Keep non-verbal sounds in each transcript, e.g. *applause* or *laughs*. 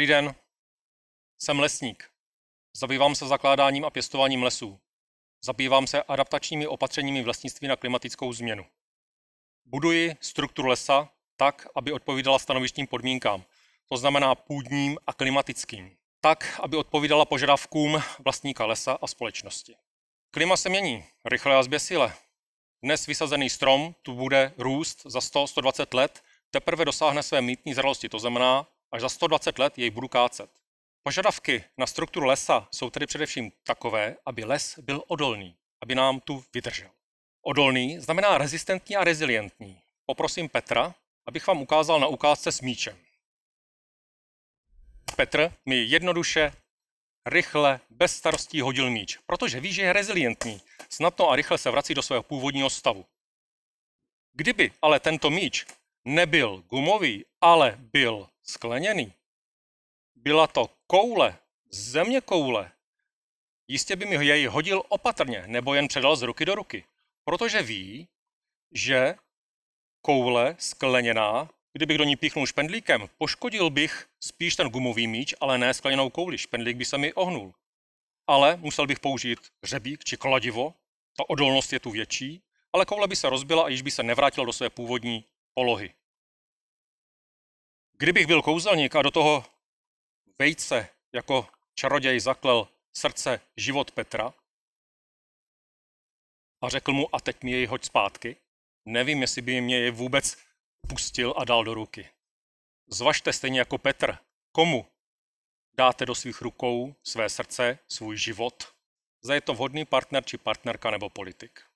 Dobrý den, jsem lesník. Zabývám se zakládáním a pěstováním lesů. Zabývám se adaptačními opatřeními v lesnictví na klimatickou změnu. Buduji strukturu lesa tak, aby odpovídala stanovištním podmínkám, to znamená půdním a klimatickým, tak, aby odpovídala požadavkům vlastníka lesa a společnosti. Klima se mění rychle a zběsile. Dnes vysazený strom tu bude růst za 100-120 let, teprve dosáhne své mítní zralosti, to znamená až za 120 let jej budu kácet. Požadavky na strukturu lesa jsou tedy především takové, aby les byl odolný, aby nám tu vydržel. Odolný znamená rezistentní a rezilientní. Poprosím Petra, abych vám ukázal na ukázce s míčem. Petr mi jednoduše, rychle, bez starostí hodil míč, protože ví, že je rezilientní, snadno a rychle se vrací do svého původního stavu. Kdyby ale tento míč nebyl gumový, ale byl skleněný. Byla to koule, země koule. Jistě by mi jej hodil opatrně, nebo jen předal z ruky do ruky, protože ví, že koule skleněná, kdybych do ní píchnul špendlíkem, poškodil bych spíš ten gumový míč, ale ne skleněnou kouli. Špendlík by se mi ohnul. Ale musel bych použít řebík, či kladivo, ta odolnost je tu větší, ale koule by se rozbila a již by se nevrátil do své původní polohy. Kdybych byl kouzelník a do toho vejce jako čaroděj zaklel srdce život Petra a řekl mu, a teď mi jej hoď zpátky, nevím, jestli by mě je vůbec pustil a dal do ruky. Zvažte stejně jako Petr, komu dáte do svých rukou své srdce, svůj život, zda je to vhodný partner či partnerka nebo politik.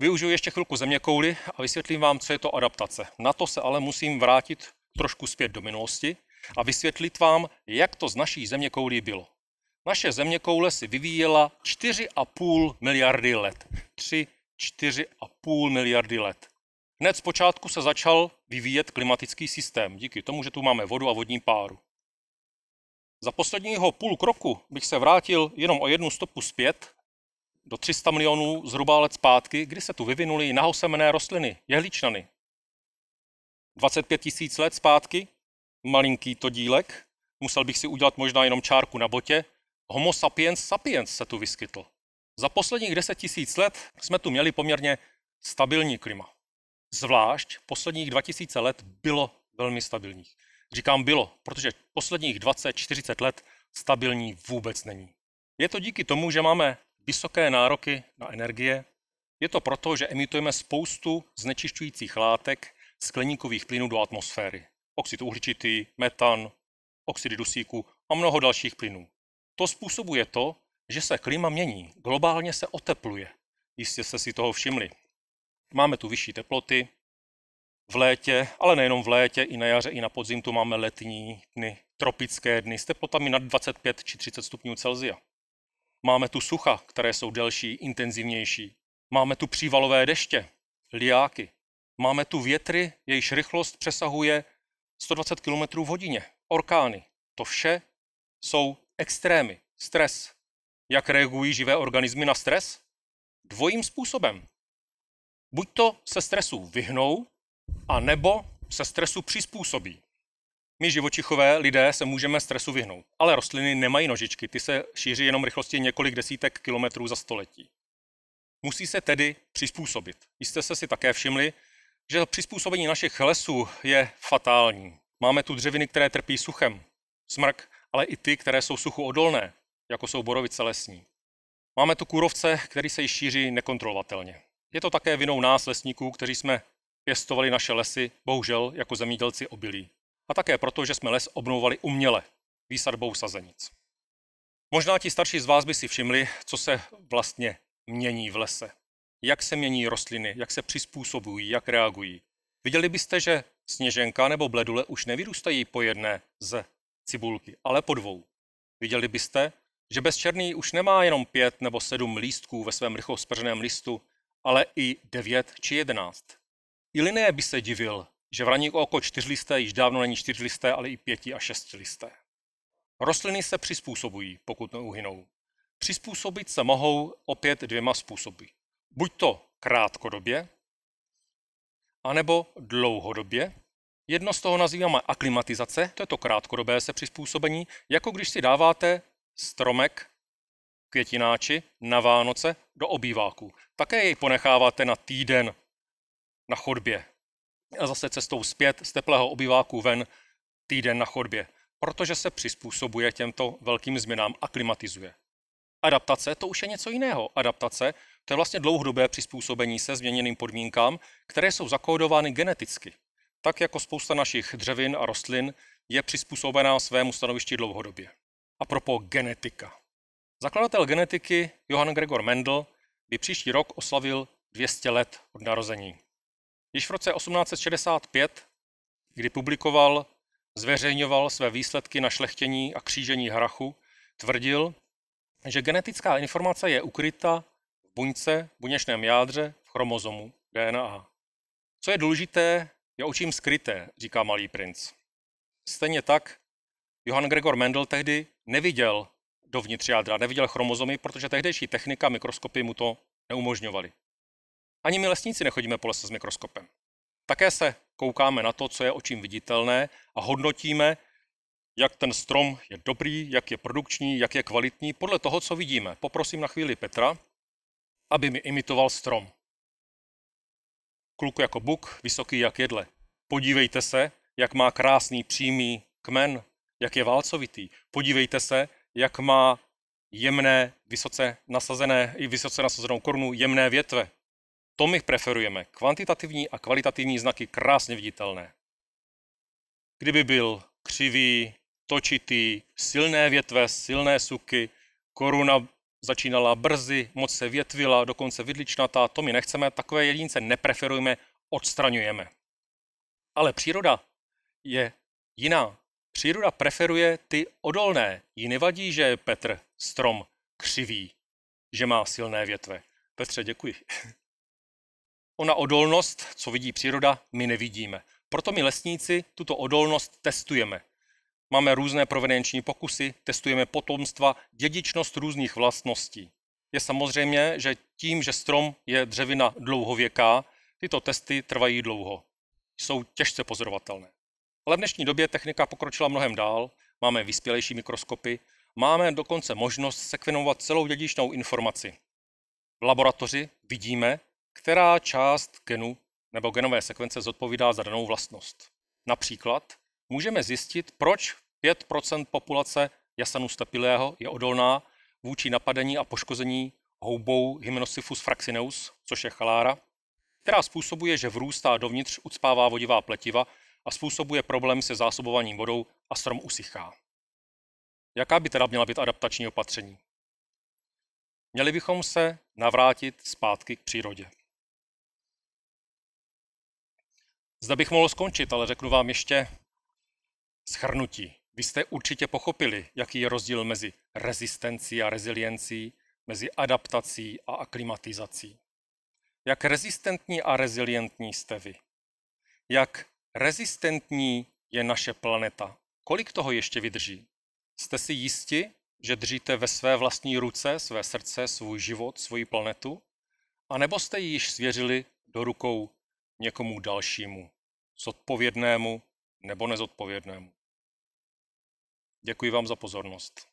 Využiju ještě chvilku kouly a vysvětlím vám, co je to adaptace. Na to se ale musím vrátit trošku zpět do minulosti a vysvětlit vám, jak to z naší zeměkoulí bylo. Naše zeměkoule si vyvíjela 4,5 miliardy let. 3, 4,5 miliardy let. Hned z počátku se začal vyvíjet klimatický systém, díky tomu, že tu máme vodu a vodní páru. Za posledního půl kroku bych se vrátil jenom o jednu stopu zpět do 300 milionů zhruba let zpátky, kdy se tu vyvinuly nahosemené rostliny, jehličnany. 25 tisíc let zpátky, malinký to dílek, musel bych si udělat možná jenom čárku na botě, Homo sapiens sapiens se tu vyskytl. Za posledních 10 tisíc let jsme tu měli poměrně stabilní klima. Zvlášť posledních 2000 let bylo velmi stabilních. Říkám bylo, protože posledních 20-40 let stabilní vůbec není. Je to díky tomu, že máme vysoké nároky na energie, je to proto, že emitujeme spoustu znečišťujících látek skleníkových plynů do atmosféry. Oxid uhličitý, metan, oxidy dusíku a mnoho dalších plynů. To způsobuje to, že se klima mění, globálně se otepluje. Jistě jste si toho všimli. Máme tu vyšší teploty v létě, ale nejenom v létě, i na jaře, i na podzim tu máme letní dny, tropické dny s teplotami nad 25 či 30 stupňů Celsia. Máme tu sucha, které jsou delší, intenzivnější. Máme tu přívalové deště, liáky. Máme tu větry, jejichž rychlost přesahuje 120 km v hodině, orkány. To vše jsou extrémy, stres. Jak reagují živé organismy na stres? Dvojím způsobem. Buď to se stresu vyhnou, a nebo se stresu přizpůsobí. My živočichové lidé se můžeme stresu vyhnout, ale rostliny nemají nožičky, ty se šíří jenom rychlosti několik desítek kilometrů za století. Musí se tedy přizpůsobit. Jste se si také všimli, že přizpůsobení našich lesů je fatální. Máme tu dřeviny, které trpí suchem, smrk, ale i ty, které jsou suchu odolné, jako jsou borovice lesní. Máme tu kůrovce, který se již šíří nekontrolovatelně. Je to také vinou nás, lesníků, kteří jsme pěstovali naše lesy, bohužel jako zemědělci obilí a také proto, že jsme les obnouvali uměle, výsadbou sazenic. Možná ti starší z vás by si všimli, co se vlastně mění v lese. Jak se mění rostliny, jak se přizpůsobují, jak reagují. Viděli byste, že sněženka nebo bledule už nevyrůstají po jedné z cibulky, ale po dvou. Viděli byste, že bezčerný už nemá jenom pět nebo sedm lístků ve svém rychlo listu, ale i devět či jedenáct. I Liné by se divil, že vraní oko čtyřlisté již dávno není čtyřlisté, ale i pěti a šestlisté. Rostliny se přizpůsobují, pokud neuhynou. Přizpůsobit se mohou opět dvěma způsoby. Buď to krátkodobě, anebo dlouhodobě. Jedno z toho nazýváme aklimatizace, to je to krátkodobé se přizpůsobení, jako když si dáváte stromek květináči na Vánoce do obýváku. Také jej ponecháváte na týden na chodbě a zase cestou zpět z teplého obyváku ven týden na chodbě, protože se přizpůsobuje těmto velkým změnám a klimatizuje. Adaptace to už je něco jiného. Adaptace to je vlastně dlouhodobé přizpůsobení se změněným podmínkám, které jsou zakódovány geneticky. Tak jako spousta našich dřevin a rostlin je přizpůsobená svému stanovišti dlouhodobě. A propo genetika. Zakladatel genetiky Johann Gregor Mendel by příští rok oslavil 200 let od narození. Již v roce 1865, kdy publikoval, zveřejňoval své výsledky na šlechtění a křížení hrachu, tvrdil, že genetická informace je ukryta v buňce, buněčném jádře, v chromozomu DNA. Co je důležité, je očím skryté, říká Malý princ. Stejně tak Johann Gregor Mendel tehdy neviděl dovnitř jádra, neviděl chromozomy, protože tehdejší technika mikroskopy mu to neumožňovaly. Ani my lesníci nechodíme po lese s mikroskopem. Také se koukáme na to, co je očím viditelné a hodnotíme, jak ten strom je dobrý, jak je produkční, jak je kvalitní, podle toho, co vidíme. Poprosím na chvíli Petra, aby mi imitoval strom. kluku jako buk, vysoký jak jedle. Podívejte se, jak má krásný přímý kmen, jak je válcovitý. Podívejte se, jak má jemné, vysoce nasazené i vysoce nasazenou korunu, jemné větve. To my preferujeme. Kvantitativní a kvalitativní znaky krásně viditelné. Kdyby byl křivý, točitý, silné větve, silné suky, koruna začínala brzy, moc se větvila, dokonce vidličnatá, to my nechceme, takové jedince nepreferujeme, odstraňujeme. Ale příroda je jiná. Příroda preferuje ty odolné. Jí nevadí, že je Petr strom křivý, že má silné větve. Petře, děkuji. *laughs* Ona odolnost, co vidí příroda, my nevidíme. Proto my lesníci tuto odolnost testujeme. Máme různé provenenční pokusy, testujeme potomstva, dědičnost různých vlastností. Je samozřejmě, že tím, že strom je dřevina dlouhověká, tyto testy trvají dlouho. Jsou těžce pozorovatelné. Ale v dnešní době technika pokročila mnohem dál, máme vyspělejší mikroskopy, máme dokonce možnost sekvenovat celou dědičnou informaci. V laboratoři vidíme, která část genu nebo genové sekvence zodpovídá za danou vlastnost. Například můžeme zjistit, proč 5 populace jasanu stepilého je odolná vůči napadení a poškození houbou Hymenosyphus fraxineus, což je chalára, která způsobuje, že vrůstá dovnitř ucpává vodivá pletiva a způsobuje problém se zásobováním vodou a strom usychá. Jaká by teda měla být adaptační opatření? Měli bychom se navrátit zpátky k přírodě. Zda bych mohl skončit, ale řeknu vám ještě schrnutí. Vy jste určitě pochopili, jaký je rozdíl mezi rezistencí a reziliencí, mezi adaptací a aklimatizací. Jak rezistentní a rezilientní jste vy? Jak rezistentní je naše planeta? Kolik toho ještě vydrží? Jste si jisti, že držíte ve své vlastní ruce své srdce, svůj život, svoji planetu? A nebo jste ji již svěřili do rukou někomu dalšímu, zodpovědnému nebo nezodpovědnému. Děkuji vám za pozornost.